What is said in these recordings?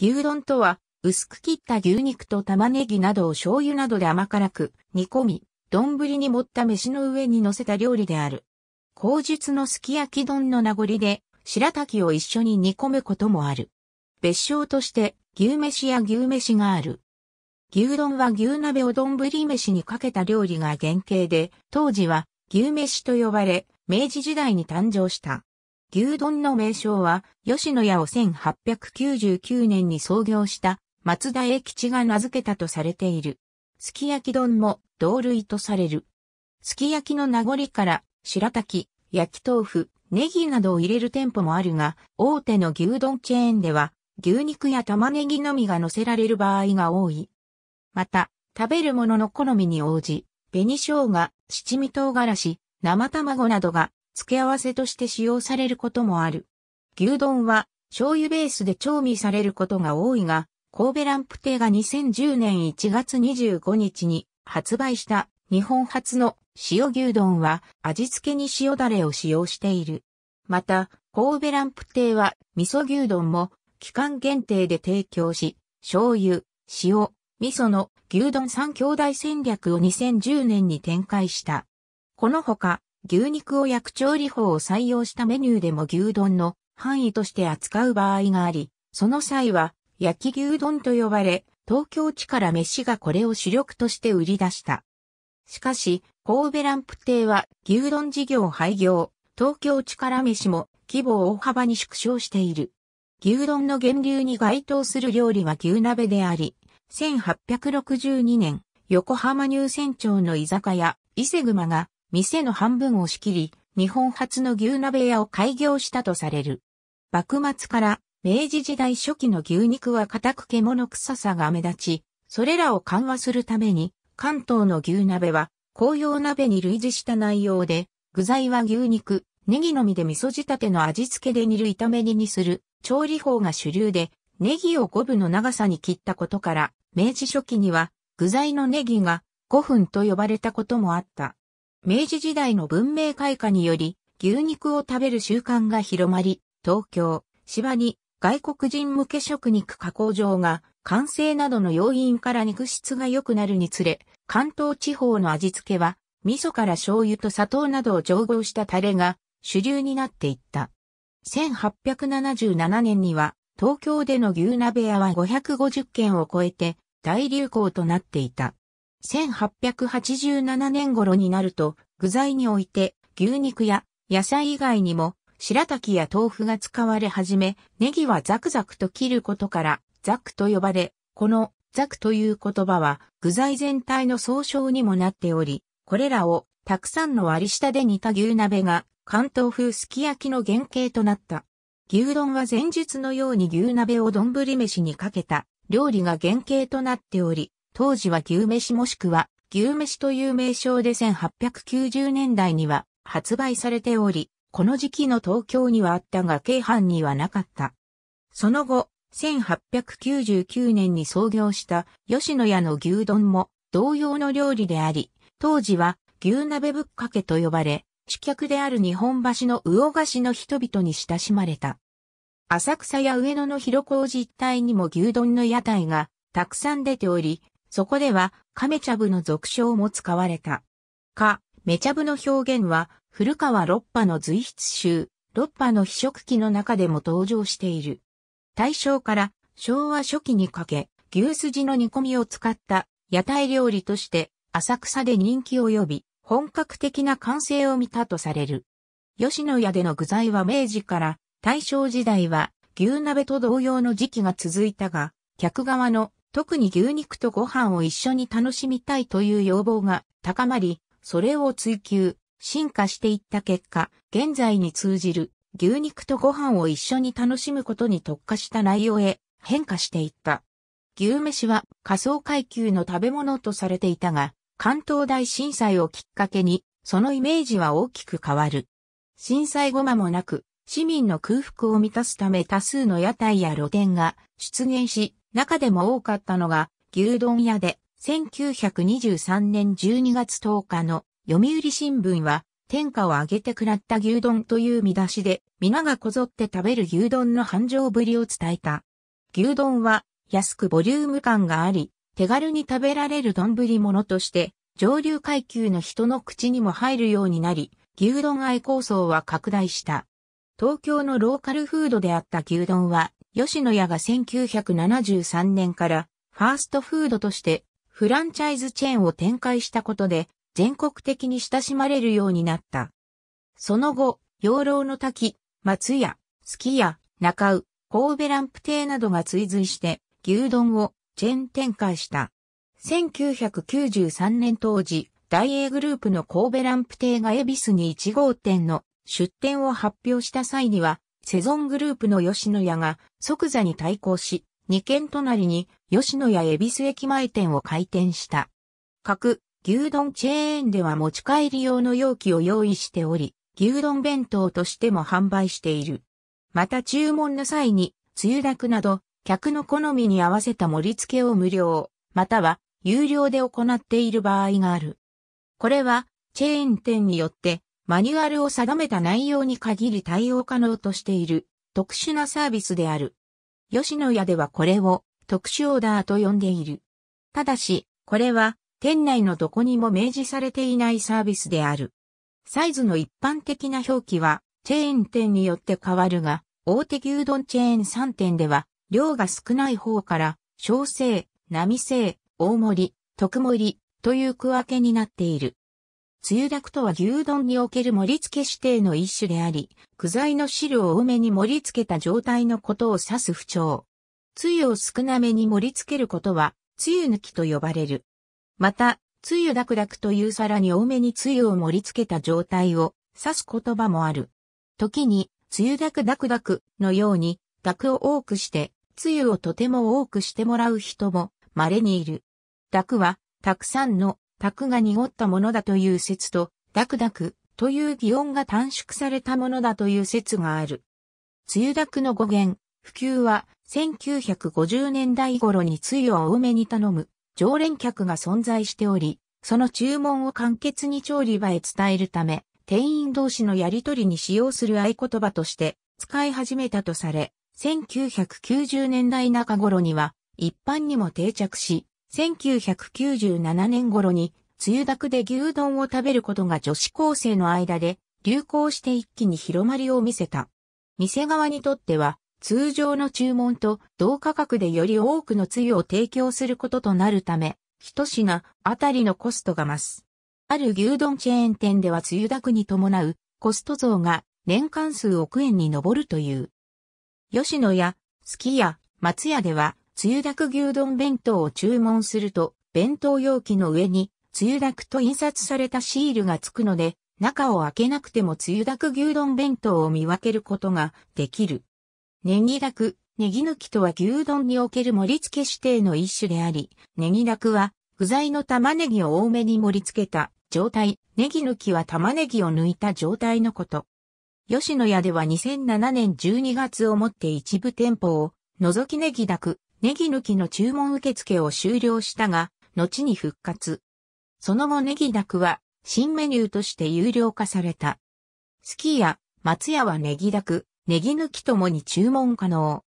牛丼とは、薄く切った牛肉と玉ねぎなどを醤油などで甘辛く煮込み、丼に盛った飯の上に乗せた料理である。口述のすき焼き丼の名残で、白滝を一緒に煮込むこともある。別称として、牛飯や牛飯がある。牛丼は牛鍋を丼飯にかけた料理が原型で、当時は牛飯と呼ばれ、明治時代に誕生した。牛丼の名称は、吉野家を1899年に創業した松田栄吉が名付けたとされている。すき焼き丼も同類とされる。すき焼きの名残から、白滝、焼き豆腐、ネギなどを入れる店舗もあるが、大手の牛丼チェーンでは、牛肉や玉ねぎのみが乗せられる場合が多い。また、食べるものの好みに応じ、紅生姜、七味唐辛子、生卵などが付け合わせとして使用されることもある。牛丼は醤油ベースで調味されることが多いが、神戸ランプ亭が2010年1月25日に発売した日本初の塩牛丼は味付けに塩だれを使用している。また、神戸ランプ亭は味噌牛丼も期間限定で提供し、醤油、塩、味噌の牛丼三兄弟戦略を2010年に展開した。このほか、牛肉を焼く調理法を採用したメニューでも牛丼の範囲として扱う場合があり、その際は焼き牛丼と呼ばれ、東京地から飯がこれを主力として売り出した。しかし、神戸ランプ亭は牛丼事業廃業、東京地から飯も規模を大幅に縮小している。牛丼の源流に該当する料理は牛鍋であり、1862年、横浜入船町の居酒屋、伊勢熊が店の半分を仕切り、日本初の牛鍋屋を開業したとされる。幕末から明治時代初期の牛肉は固く獣臭さが目立ち、それらを緩和するために、関東の牛鍋は、紅葉鍋に類似した内容で、具材は牛肉、ネギのみで味噌仕立ての味付けで煮る炒め煮にする、調理法が主流で、ネギを5分の長さに切ったことから、明治初期には、具材のネギが5分と呼ばれたこともあった。明治時代の文明開化により、牛肉を食べる習慣が広まり、東京、芝に外国人向け食肉加工場が、完成などの要因から肉質が良くなるにつれ、関東地方の味付けは、味噌から醤油と砂糖などを調合したタレが主流になっていった。1877年には、東京での牛鍋屋は550軒を超えて大流行となっていた。1887年頃になると、具材において牛肉や野菜以外にも白滝や豆腐が使われ始め、ネギはザクザクと切ることからザクと呼ばれ、このザクという言葉は具材全体の総称にもなっており、これらをたくさんの割り下で煮た牛鍋が関東風すき焼きの原型となった。牛丼は前述のように牛鍋を丼飯にかけた料理が原型となっており、当時は牛飯もしくは牛飯という名称で1890年代には発売されており、この時期の東京にはあったが京阪にはなかった。その後、1899年に創業した吉野家の牛丼も同様の料理であり、当時は牛鍋ぶっかけと呼ばれ、主客である日本橋の魚菓子の人々に親しまれた。浅草や上野の広小路一帯にも牛丼の屋台がたくさん出ており、そこでは、カメチャブの俗称も使われた。か、メチャブの表現は、古川六波の随筆集、六波の秘食記の中でも登場している。大正から昭和初期にかけ、牛すじの煮込みを使った屋台料理として、浅草で人気を呼び、本格的な完成を見たとされる。吉野家での具材は明治から大正時代は牛鍋と同様の時期が続いたが、客側の特に牛肉とご飯を一緒に楽しみたいという要望が高まり、それを追求、進化していった結果、現在に通じる牛肉とご飯を一緒に楽しむことに特化した内容へ変化していった。牛飯は仮想階級の食べ物とされていたが、関東大震災をきっかけに、そのイメージは大きく変わる。震災後間もなく、市民の空腹を満たすため多数の屋台や露店が出現し、中でも多かったのが、牛丼屋で、1923年12月10日の読売新聞は、天下を上げて食らった牛丼という見出しで、皆がこぞって食べる牛丼の繁盛ぶりを伝えた。牛丼は、安くボリューム感があり、手軽に食べられる丼物として、上流階級の人の口にも入るようになり、牛丼愛構想は拡大した。東京のローカルフードであった牛丼は、吉野家が1973年からファーストフードとしてフランチャイズチェーンを展開したことで全国的に親しまれるようになった。その後、養老の滝、松屋、すき家、中尾、神戸ランプ亭などが追随して牛丼をチェーン展開した。1993年当時、大英グループの神戸ランプ亭が恵比寿に1号店の出店を発表した際には、セゾングループの吉野家が即座に対抗し、2軒隣に吉野家恵比寿駅前店を開店した。各牛丼チェーンでは持ち帰り用の容器を用意しており、牛丼弁当としても販売している。また注文の際に、つゆだくなど、客の好みに合わせた盛り付けを無料、または有料で行っている場合がある。これは、チェーン店によってマニュアルを定めた内容に限り対応可能としている特殊なサービスである。吉野家ではこれを特殊オーダーと呼んでいる。ただし、これは店内のどこにも明示されていないサービスである。サイズの一般的な表記はチェーン店によって変わるが、大手牛丼チェーン3店では量が少ない方から小生、並生、大盛り、特盛りという区分けになっている。つゆだくとは牛丼における盛り付け指定の一種であり、具材の汁を多めに盛り付けた状態のことを指す不調。つゆを少なめに盛り付けることは、つゆ抜きと呼ばれる。また、つゆだくだくという皿に多めにつゆを盛り付けた状態を指す言葉もある。時に、つゆだくだくだくのように、だくを多くして、つゆをとても多くしてもらう人も稀にいる。だくは、たくさんの濁が濁ったものだという説と、ダクダクという擬音が短縮されたものだという説がある。梅雨ダクの語源、普及は1950年代頃に梅雨を多めに頼む常連客が存在しており、その注文を簡潔に調理場へ伝えるため、店員同士のやりとりに使用する合言葉として使い始めたとされ、1990年代中頃には一般にも定着し、1997年頃に、つゆだくで牛丼を食べることが女子高生の間で流行して一気に広まりを見せた。店側にとっては、通常の注文と同価格でより多くのつゆを提供することとなるため、一品あたりのコストが増す。ある牛丼チェーン店ではつゆだくに伴うコスト増が年間数億円に上るという。吉野や、月屋、松屋ではつゆだく牛丼弁当を注文すると、弁当容器の上に、つゆだくと印刷されたシールがつくので、中を開けなくてもつゆだく牛丼弁当を見分けることができる。ネギだく、ネギ抜きとは牛丼における盛り付け指定の一種であり、ネギだくは具材の玉ねぎを多めに盛り付けた状態、ネギ抜きは玉ねぎを抜いた状態のこと。吉野家では2007年12月をもって一部店舗を、覗きネギだく、ネギ抜きの注文受付を終了したが、後に復活。その後ネギダクは新メニューとして有料化された。スキーや松屋はネギダク、ネギ抜きともに注文可能。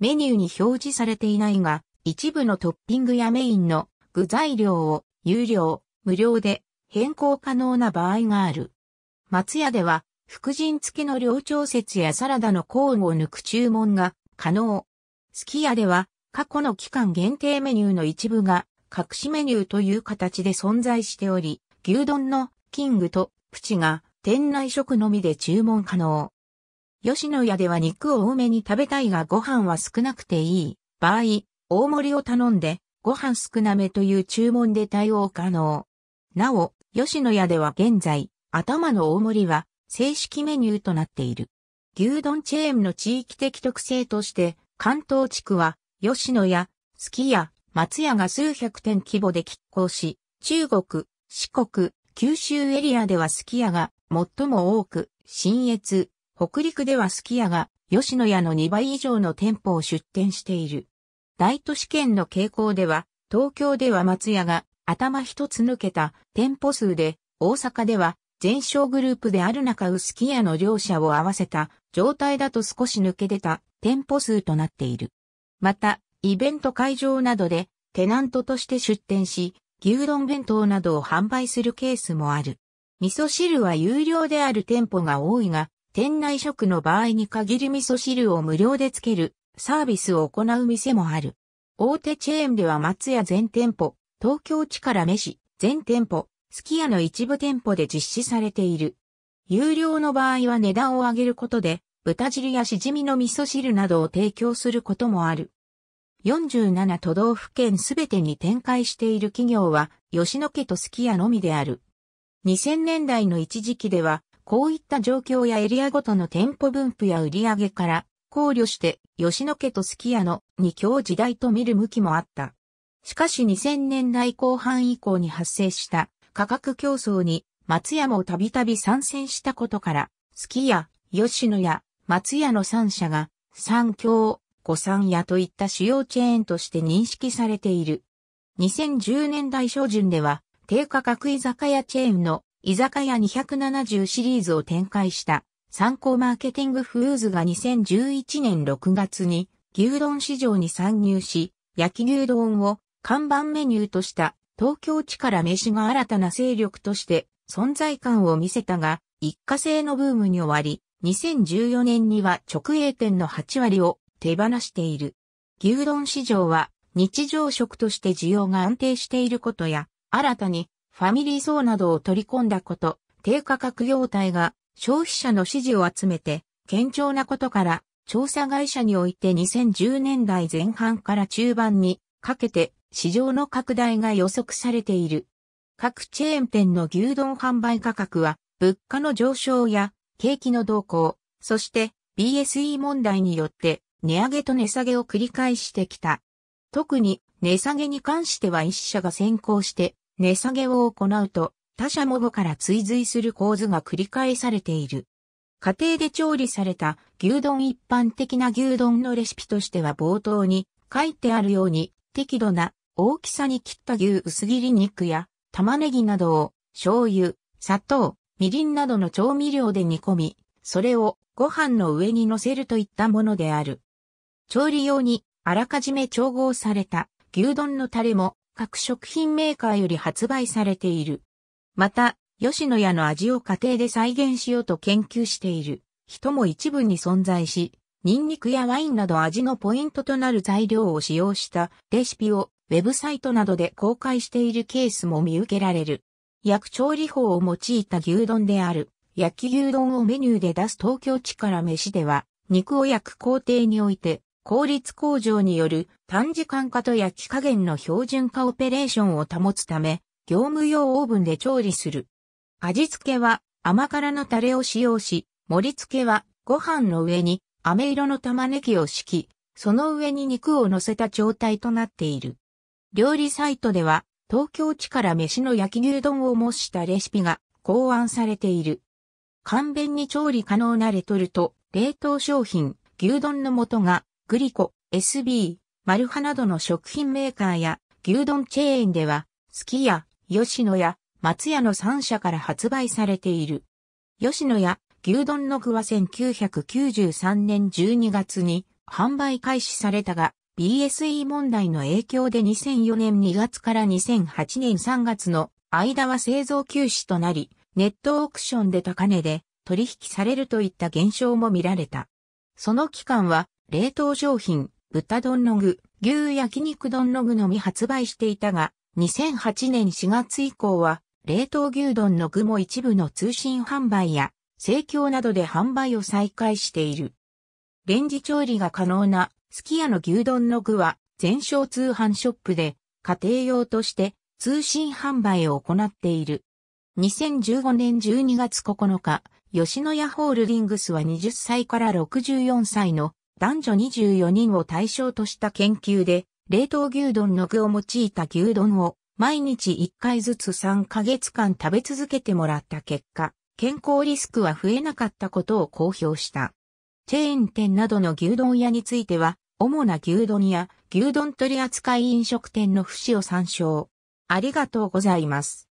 メニューに表示されていないが、一部のトッピングやメインの具材料を有料、無料で変更可能な場合がある。松屋では、福神付きの量調節やサラダのーンを抜く注文が可能。すき家では、過去の期間限定メニューの一部が隠しメニューという形で存在しており、牛丼のキングとプチが店内食のみで注文可能。吉野家では肉を多めに食べたいがご飯は少なくていい場合、大盛りを頼んでご飯少なめという注文で対応可能。なお、吉野家では現在、頭の大盛りは正式メニューとなっている。牛丼チェーンの地域的特性として、関東地区は吉野や、スキや、松屋が数百店規模で拮抗し、中国、四国、九州エリアではスキヤが最も多く、新越、北陸ではスキヤが吉野家の2倍以上の店舗を出店している。大都市圏の傾向では、東京では松屋が頭一つ抜けた店舗数で、大阪では全商グループである中薄キ屋の両者を合わせた状態だと少し抜け出た店舗数となっている。また、イベント会場などでテナントとして出店し、牛丼弁当などを販売するケースもある。味噌汁は有料である店舗が多いが、店内食の場合に限り味噌汁を無料でつけるサービスを行う店もある。大手チェーンでは松屋全店舗、東京地から飯全店舗、すき家の一部店舗で実施されている。有料の場合は値段を上げることで豚汁やしじみの味噌汁などを提供することもある。47都道府県すべてに展開している企業は、吉野家とすき家のみである。2000年代の一時期では、こういった状況やエリアごとの店舗分布や売上から考慮して、吉野家とすき家の二強時代と見る向きもあった。しかし2000年代後半以降に発生した価格競争に松屋もたびたび参戦したことから、すき家、吉野家、松屋の3社が、三共、五三屋といった主要チェーンとして認識されている。2010年代初旬では、低価格居酒屋チェーンの居酒屋270シリーズを展開した参考マーケティングフーズが2011年6月に牛丼市場に参入し、焼き牛丼を看板メニューとした東京地から飯が新たな勢力として存在感を見せたが、一過性のブームに終わり、2014年には直営店の8割を手放している。牛丼市場は日常食として需要が安定していることや、新たにファミリー層などを取り込んだこと、低価格業態が消費者の支持を集めて、堅調なことから、調査会社において2010年代前半から中盤にかけて市場の拡大が予測されている。各チェーン店の牛丼販売価格は物価の上昇や景気の動向、そして BSE 問題によって値上げと値下げを繰り返してきた。特に値下げに関しては一社が先行して値下げを行うと他社も後から追随する構図が繰り返されている。家庭で調理された牛丼一般的な牛丼のレシピとしては冒頭に書いてあるように適度な大きさに切った牛薄切り肉や玉ねぎなどを醤油、砂糖、みりんなどの調味料で煮込み、それをご飯の上に乗せるといったものである。調理用にあらかじめ調合された牛丼のタレも各食品メーカーより発売されている。また、吉野家の味を家庭で再現しようと研究している人も一部に存在し、ニンニクやワインなど味のポイントとなる材料を使用したレシピをウェブサイトなどで公開しているケースも見受けられる。薬調理法を用いた牛丼である。焼き牛丼をメニューで出す東京地から飯では、肉を焼く工程において、効率向上による短時間化と焼き加減の標準化オペレーションを保つため、業務用オーブンで調理する。味付けは甘辛のタレを使用し、盛り付けはご飯の上に飴色の玉ねぎを敷き、その上に肉を乗せた状態となっている。料理サイトでは東京地から飯の焼き牛丼を模したレシピが考案されている。簡便に調理可能なレトルト、冷凍商品、牛丼の素が、グリコ、SB、マルハなどの食品メーカーや、牛丼チェーンでは、スキ家、吉野や、松屋の3社から発売されている。吉野や、牛丼の具は1993年12月に販売開始されたが、BSE 問題の影響で2004年2月から2008年3月の間は製造休止となり、ネットオークションで高値で取引されるといった現象も見られた。その期間は、冷凍商品、豚丼の具、牛焼肉丼の具のみ発売していたが、2008年4月以降は、冷凍牛丼の具も一部の通信販売や、生協などで販売を再開している。レンジ調理が可能なすき家の牛丼の具は、全商通販ショップで、家庭用として通信販売を行っている。2015年12月9日、吉野家ホールディングスは20歳から64歳の男女24人を対象とした研究で、冷凍牛丼の具を用いた牛丼を毎日1回ずつ3ヶ月間食べ続けてもらった結果、健康リスクは増えなかったことを公表した。チェーン店などの牛丼屋については、主な牛丼や牛丼取扱い飲食店の節を参照。ありがとうございます。